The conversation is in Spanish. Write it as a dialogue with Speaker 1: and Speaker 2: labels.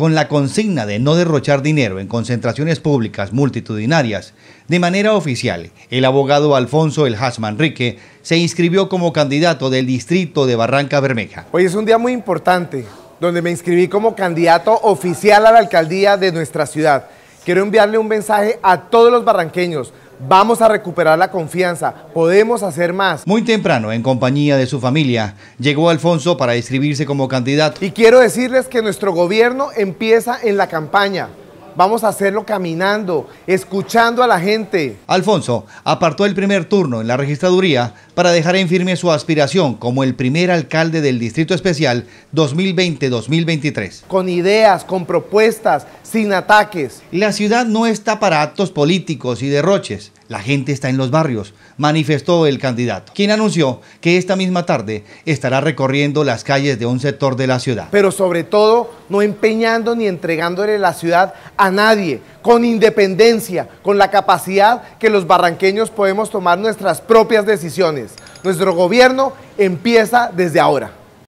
Speaker 1: con la consigna de no derrochar dinero en concentraciones públicas multitudinarias, de manera oficial, el abogado Alfonso El Manrique se inscribió como candidato del distrito de Barranca Bermeja.
Speaker 2: Hoy es un día muy importante, donde me inscribí como candidato oficial a la alcaldía de nuestra ciudad. Quiero enviarle un mensaje a todos los barranqueños. Vamos a recuperar la confianza,
Speaker 1: podemos hacer más. Muy temprano, en compañía de su familia, llegó Alfonso para inscribirse como candidato. Y quiero decirles que nuestro gobierno
Speaker 2: empieza en la campaña. Vamos a hacerlo caminando, escuchando a la gente.
Speaker 1: Alfonso apartó el primer turno en la registraduría para dejar en firme su aspiración como el primer alcalde del Distrito Especial 2020-2023. Con ideas, con propuestas, sin ataques. La ciudad no está para actos políticos y derroches. La gente está en los barrios, manifestó el candidato, quien anunció que esta misma tarde estará recorriendo las calles de un sector de la ciudad.
Speaker 2: Pero sobre todo no empeñando ni entregándole la ciudad a nadie, con independencia, con la capacidad que los barranqueños podemos tomar nuestras propias decisiones. Nuestro gobierno empieza desde ahora.